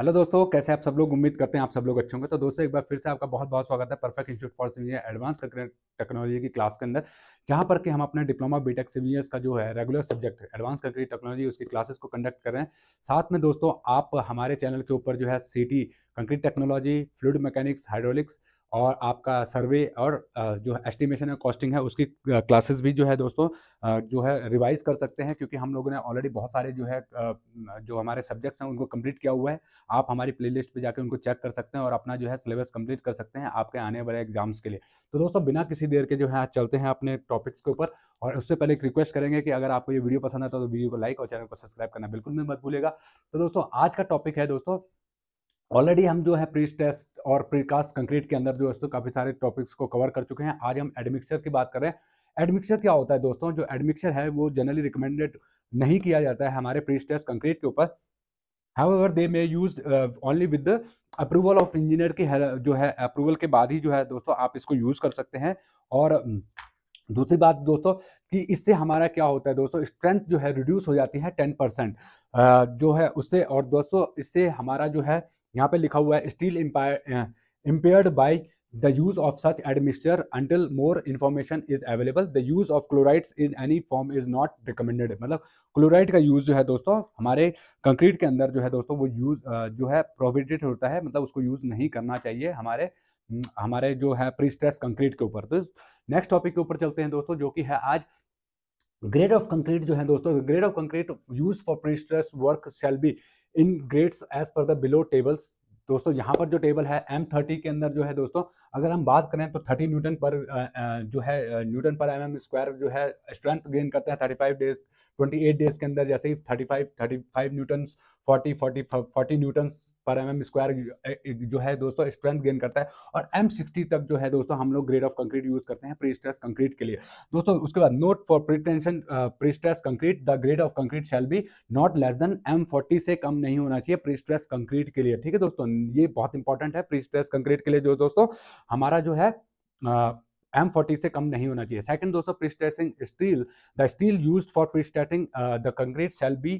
Hello दोस्तों कैसे आप सब लोग उम्मीद करते हैं आप सब लोग अच्छे होंगे तो दोस्तों एक बार फिर से आपका बहुत बहुत स्वागत है perfect institute for senior advance technology की क्लास के अंदर जहां पर कि हम अपना डिप्लोमा बी टेक का जो है regular subject advance concrete technology उसकी क्लासेस को कंडक्ट कर रहे हैं साथ में दोस्तों आप हमारे चैनल के ऊपर जो है C T technology fluid mechanics hydraulics और आपका सर्वे और जो एस्टिमेशन है कॉस्टिंग है उसकी क्लासेस भी जो है दोस्तों जो है रिवाइज कर सकते हैं क्योंकि हम लोगों ने ऑलरेडी बहुत सारे जो है जो हमारे सब्जेक्ट्स हैं उनको कंप्लीट किया हुआ है आप हमारी प्लेलिस्ट पे जाकर उनको चेक कर सकते हैं और अपना जो है सिलेबस कंप्लीट कर सकते हैं आपके आने वाले एग्जाम्स के लिए तो दोस्तों बिना किसी देर के जो है चलते हैं अपने टॉपिक्स के ऊपर और उससे पहले एक रिक्वेस्ट करेंगे कि अगर आपको ये वीडियो पसंद आता तो वीडियो को लाइक और चैनल को सब्सक्राइब करना बिल्कुल भी मत भूलेगा तो दोस्तों आज का टॉपिक है दोस्तों ऑलरेडी हम जो है प्री टेस्ट और प्रीकास्ट कंक्रीट के अंदर जो है दोस्तों काफ़ी सारे टॉपिक्स को कवर कर चुके हैं आज हम एडमिक्सर की बात कर रहे हैं एडमिक्सर क्या होता है दोस्तों जो एडमिक्सर है वो जनरली रिकमेंडेड नहीं किया जाता है हमारे प्री टेस्ट कंक्रीट के ऊपर however they may use only with approval of engineer की जो है अप्रूवल के बाद ही जो है दोस्तों आप इसको यूज़ कर सकते हैं और दूसरी बात दोस्तों कि इससे हमारा क्या होता है दोस्तों स्ट्रेंथ जो है रिड्यूस हो जाती है टेन परसेंट जो है उससे और दोस्तों इससे हमारा जो है यहाँ पे लिखा हुआ है still impaired by the use of such admixture until more information is available the use of chlorides in any form is not recommended मतलब क्लोराइड का यूज जो है दोस्तों हमारे कंक्रीट के अंदर जो है दोस्तों वो यूज uh, जो है प्रोविडेड होता है मतलब उसको यूज नहीं करना चाहिए हमारे हम्म, हमारे जो है प्री स्ट्रेस कंक्रीट के ऊपर तो नेक्स्ट टॉपिक के ऊपर चलते हैं दोस्तों जो कि है आज ग्रेड ऑफ कंक्रीट जो है दोस्तों grade of concrete use for pre stress work shall be in grades as per the below tables दोस्तों यहाँ पर जो टेबल है एम थर्टी के अंदर जो है दोस्तों अगर हम बात करें तो थर्टी न्यूटन पर जो है न्यूटन पर एम एम स्क्वायर जो है स्ट्रेंथ गेन करते हैं thirty five days twenty eight days के अंदर जैसे ही thirty five thirty five newtons forty forty forty newtons पर एम एम स्क्वायर जो है दोस्तों स्ट्रेंथ गेन करता है और एम सिक्सटी तक जो है दोस्तों हम लोग ग्रेड ऑफ कंक्रीट यूज करते हैं प्री स्ट्रेस कंक्रीट के लिए दोस्तों उसके बाद note for pre tension pre stress concrete the grade of concrete shall be not less than M forty से कम नहीं होना चाहिए प्री स्ट्रेस कंक्रीट के लिए ठीक है दोस्तों ये बहुत इंपॉर्टेंट है प्री स्ट्रेस कंक्रीट के लिए जो दोस्तों हमारा जो है आ, एम फोर्टी से कम नहीं होना चाहिए सेकंड दोस्तों prestressing steel the steel used for prestressing the concrete shall be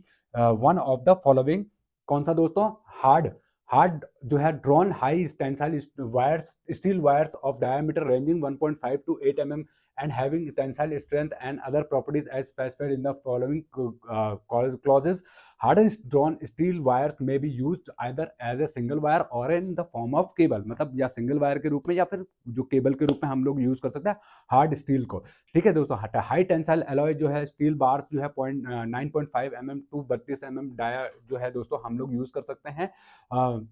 one of the following कौन सा दोस्तों hard hard जो है drawn high tensile wires steel wires of diameter ranging 1.5 to 8 M and having tensile strength and other properties as specified in the following clauses hard and drawn steel wires may be use either as a single wire और in the form of cable मतलब या single wire के रूप में या फिर जो cable के रूप में हम लोग यूज कर सकते हैं हार्ड स्टील को ठीक है दोस्तों हाई टेंसाइल एलॉय जो है स्टील बार्स जो है point nine point five M M to बत्तीस एम एम डाया जो है दोस्तों हम लोग यूज कर सकते हैं uh,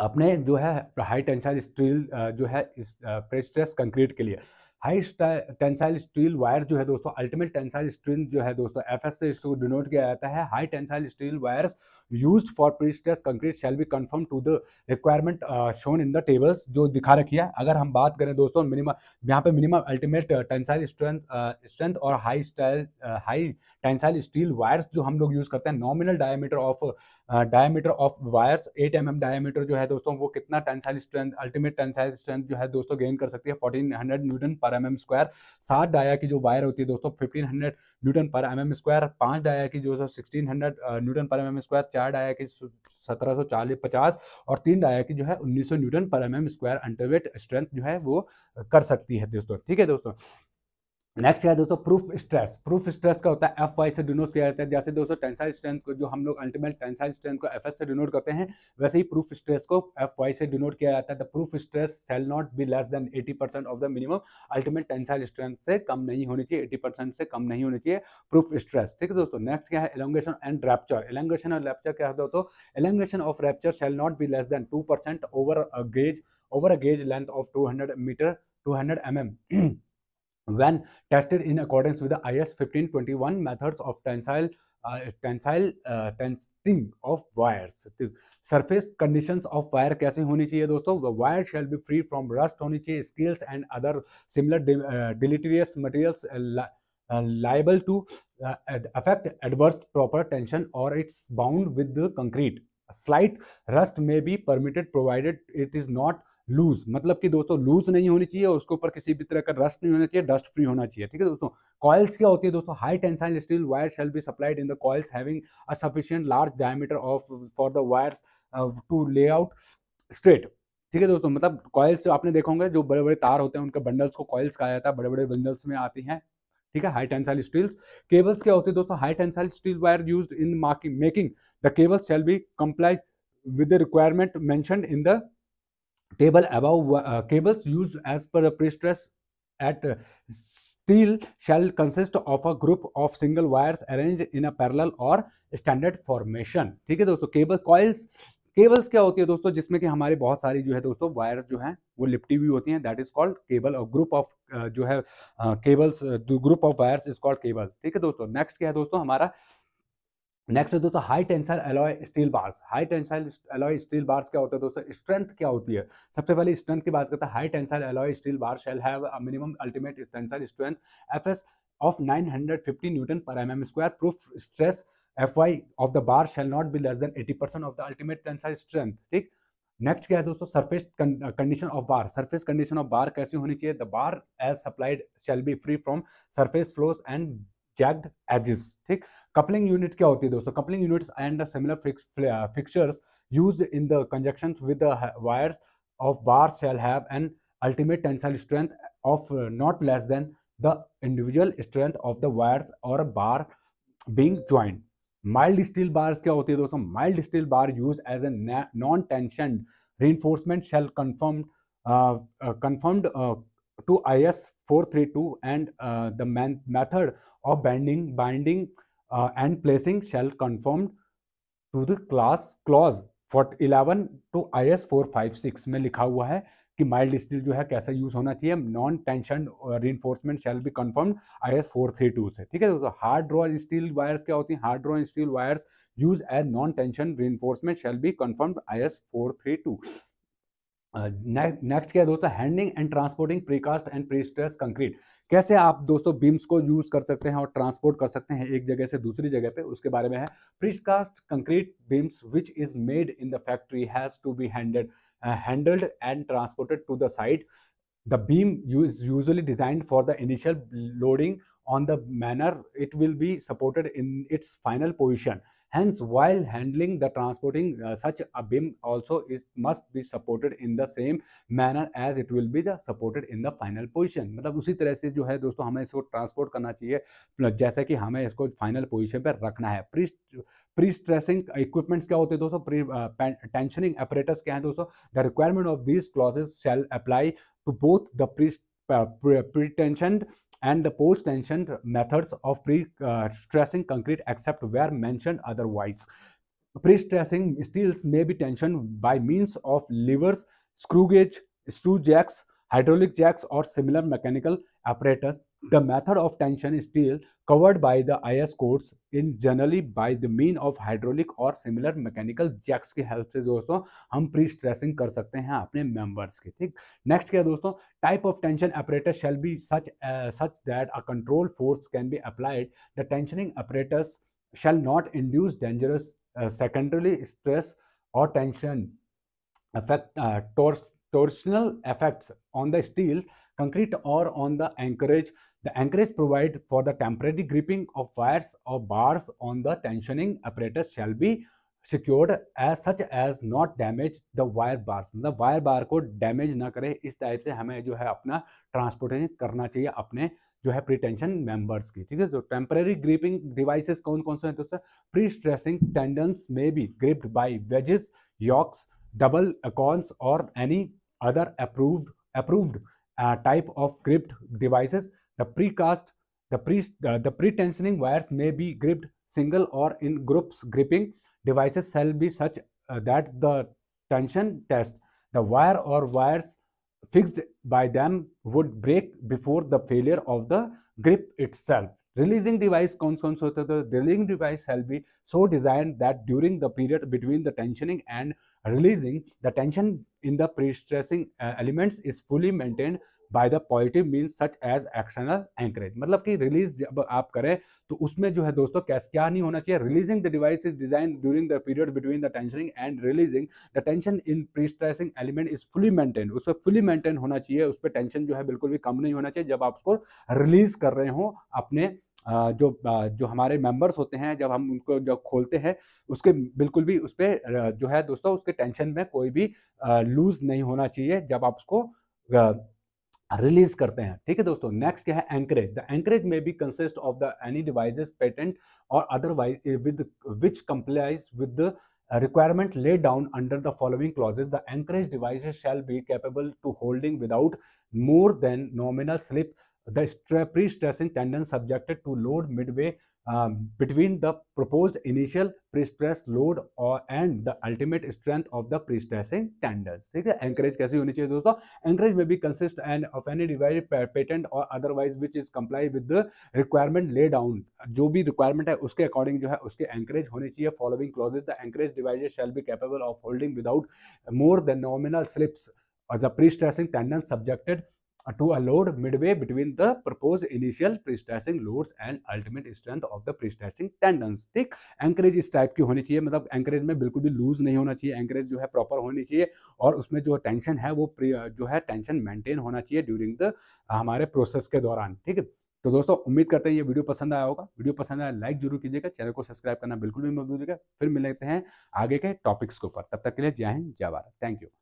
अपने जो है हाई टेंशन स्टील जो है इस प्रेस्ट्रेस कंक्रीट के लिए हाई टेंसाइल स्टील वायर जो है दोस्तों अल्टीमेट टेंसाइल स्टील जो है दोस्तों एफ से इसको डिनोट किया जाता है high tensile steel wires use for prestress concrete shall be conform to the requirement shown in the tables जो दिखा रखी है अगर हम बात करें दोस्तों मिनिमम यहाँ पे minimum ultimate uh, tensile strength strength uh, और high style uh, high tensile steel wires जो हम लोग यूज़ करते हैं nominal diameter of diameter of wires eight M M diameter जो है दोस्तों वो कितना tensile strength ultimate tensile strength जो है दोस्तों गेन कर सकती है फोर्टीन हंड्रेड न्यूटन पर एम एम स्क्वायर सात डाया की जो वायर होती है दोस्तों फिफ्टीन हंड्रेड न्यूटन पर एम एम स्क्वायर पाँच डाया की जो है सिक्सटीन हंड्रेड न्यूटन पर एम एम स्क्वायर चार डाया की सत्रह सौ चालीस पचास और तीन डाया की जो है उन्नीस सौ न्यूटन पर M M square ultimate strength जो है वो कर सकती है दोस्तों ठीक है दोस्तों नेक्स्ट है दोस्तों प्रूफ स्ट्रेस प्रूफ स्ट्रेस का होता है एफ वाई से डिनोट किया जाता है जैसे दोस्तों टेंसाइल स्ट्रेंथ को जो हम लोग अल्टीमेट टेंसाइल स्ट्रेंथ को एफ एस से डिनोट करते हैं वैसे ही प्रूफ स्ट्रेस को एफ वाई से डिनोट किया जाता है the proof stress shall not be less than 80 percent of the minimum ultimate tensile strength से कम नहीं होनी चाहिए एटी परसेंट से कम नहीं होनी चाहिए प्रूफ स्ट्रेस ठीक है दोस्तों नेक्स्ट क्या है एलोंगेशन एंड रैप्चर एलोंगेशन और रैप्चर क्या है दोस्तों elongation of rupture shall not be less than two percent over gauge over a gauge length of two hundred meter two hundred M M when tested in accordance with the IS 1521 methods of tensile uh, tensile uh, tensing of wires surface conditions of wire कैसे होनी चाहिए दोस्तों wire shall be free from rust होनी चाहिए steels and other similar uh, deleterious materials uh, uh, liable to uh, affect adverse proper tension or it's bound with the concrete slight rust may be permitted provided it is not loose मतलब कि दोस्तों loose नहीं होनी चाहिए और उसके ऊपर किसी भी तरह का रस्ट नहीं होना चाहिए डस्ट फ्री होना चाहिए ठीक है दोस्तों कॉयल्स क्या होती है दोस्तों high tensile steel wire shall be supplied in the coils having a sufficient large diameter of for the wires to lay out straight ठीक है दोस्तों मतलब कॉयल्स आपने देखा होगा जो बड़े बड़े तार होते हैं उनके बंडल्स को कॉयल्स कहा जाता है बड़े बड़े बंडल्स में आती हैं ठीक है हाई टेंसाइल स्टील्स केबल्स क्या होते हैं दोस्तों high tensile steel wire used in making the cables shall be comply with the requirement mentioned in the table above uh, cables used as per pre-stress at uh, steel shall consist of a group of single wires arranged in a parallel or standard formation ठीक है दोस्तों cable coils cables क्या होती है दोस्तों जिसमें कि हमारे बहुत सारी जो है दोस्तों वायर जो है वो लिपटी हुई होती हैं दैट इज कॉल्ड केबल और ग्रुप ऑफ जो है cables group of wires is called cable ठीक है दोस्तों नेक्स्ट क्या है दोस्तों हमारा नेक्स्ट है दोस्तों high tensile alloy steel bars high tensile alloy steel bars क्या होता है दोस्तों स्ट्रेंथ क्या होती है सबसे पहले स्ट्रेंथ की बात करते हैं high tensile alloy steel bar shall have minimum ultimate tensile strength F S of nine hundred fifty newton पर M M square proof stress F Y of the bar shall not be less than eighty percent of the ultimate tensile strength ठीक next क्या है दोस्तों surface condition of bar surface condition of bar कैसी होनी चाहिए the bar as supplied shall be free from surface flows and jacked edges ठीक coupling unit क्या होती है दोस्तों coupling units and similar fixtures use in the conjunction with the wires of bar shall have an ultimate tensile strength of not less than the individual strength of the wires or bar being joint mild steel bars क्या होती है दोस्तों mild steel bar use as a non tension re shall conform conformed to 432 and uh, the man method of bending, binding uh, and placing shall conform to the class clause fourth eleven two I S four five six में लिखा हुआ है कि mild steel जो है कैसा use होना चाहिए non tension reinforcement shall be conformed I S four three two से ठीक है दोस्तों हार्ड ड्रॉ स्टील वायर्स क्या होती है hard draw steel wires use as non tension re shall be conformed I S four three two next क्या है दोस्तों handling and transporting precast and prestress concrete कैसे आप दोस्तों बीम्स को यूज कर सकते हैं और ट्रांसपोर्ट कर सकते हैं एक जगह से दूसरी जगह पे उसके बारे में है precast concrete beams which is made in the factory has to be handled handled and transported to the site the beam is usually designed for the initial loading on the manner it will be supported in its final position. Hence, while handling the transporting uh, such a beam also is must be supported in the same manner as it will be the supported in the final position. matlab usi tarah se jo hai dosto hame isko transport karna chahiye jaisa ki hame isko final position pe rakhna hai pre pre stressing equipments क्या होते हैं दोस्तों pre tensioning apparatus क्या है दोस्तों the requirement of these clauses shall apply to both the pre Uh, pre-tensioned and the post-tensioned methods of pre-stressing concrete except where mentioned otherwise. Pre-stressing steels may be tensioned by means of levers, screw gauge, screw jacks, hydraulic jacks or similar mechanical apparatus, the method of tension is still covered by the IS codes in generally by the mean of hydraulic or similar mechanical jacks की help से दोस्तों हम pre stressing कर सकते हैं अपने members के ठीक next क्या दोस्तों type of tension apparatus shall be such uh, such that a control force can be applied the tensioning apparatus shall not induce dangerous uh, secondary stress or tension affect uh, torsion torsional effects on the steels, concrete or on the anchorage. The anchorage provide for the temporary gripping of wires or bars on the tensioning apparatus shall be secured as such as not damage the wire bars मतलब wire bar को damage ना करे इस type से हमें जो है अपना ट्रांसपोर्टेशन करना चाहिए अपने जो है प्रीटेंशन मेंबर्स की ठीक है तो टेम्परेरी ग्रिपिंग डिवाइसेस कौन कौन से हैं दोस्तों pre stressing tendons may be gripped by wedges yokes double cones or any other approved approved uh, type of gripped devices the precast the pre uh, the pre-tensioning wires may be gripped single or in groups gripping devices shall be such uh, that the tension test the wire or wires fixed by them would break before the failure of the grip itself Releasing device कौन कौन so the releasing device shall be so designed that during the period between the tensioning and releasing the tension in the pre-stressing uh, elements is fully maintained by the positive mean such as external anchorage मतलब कि release जब आप करें तो उसमें जो है दोस्तों कैसे क्या नहीं होना चाहिए releasing the device is design during the period between the tensioning and releasing the tension in pre stressing element is fully maintain उस पर फुली मेंटेन होना चाहिए उस पर टेंशन जो है बिल्कुल भी कम नहीं होना चाहिए जब आप उसको रिलीज कर रहे हो अपने जो जो हमारे मेंबर्स होते हैं जब हम उनको जब खोलते हैं उसके बिल्कुल भी उस पर जो है दोस्तों उसके टेंशन में कोई भी लूज़ नहीं होना चाहिए जब आप उसको रिलीज करते हैं ठीक है दोस्तों नेक्स्ट क्या है anchorage the anchorage may be consist of the any devices patent or otherwise with which complies with requirement lay down under the following clauses the anchorage devices shall be capable to holding without more than nominal slip the pre stressing tendon subjected to load midway between the propose initial pre stress load or and the ultimate strength of the prestressing tendons ठीक है encourage कैसी होनी चाहिए दोस्तों anchorage may be consist and of any divide patent or otherwise which is comply with the requirement lay down जो भी requirement है उसके अकॉर्डिंग जो है उसके एंकरेज होनी चाहिए following clauses the anchorage devices shall be capable of holding without more than nominal slips or pre stressing tenders subjected Uh, to a load midway between the proposed initial pre-stressing loads and ultimate strength of the pre-stressing tendons ठीक anchorage इस type की होनी चाहिए मतलब encourage में बिल्कुल भी loose नहीं होना चाहिए एंकरेज जो है प्रॉपर होनी चाहिए और उसमें जो टेंशन है वो uh, जो है टेंशन मेंटेन होना चाहिए ड्यूरिंग द uh, हमारे प्रोसेस के दौरान ठीक है तो दोस्तों उम्मीद करते हैं ये वीडियो पसंद आया होगा वीडियो पसंद आया लाइक जरूर कीजिएगा चैनल को सब्सक्राइब करना बिल्कुल भी मत भूलिएगा फिर मिलते हैं आगे के टॉपिक्स के ऊपर तब तक के लिए जय हिंद जय भारत थैंक यू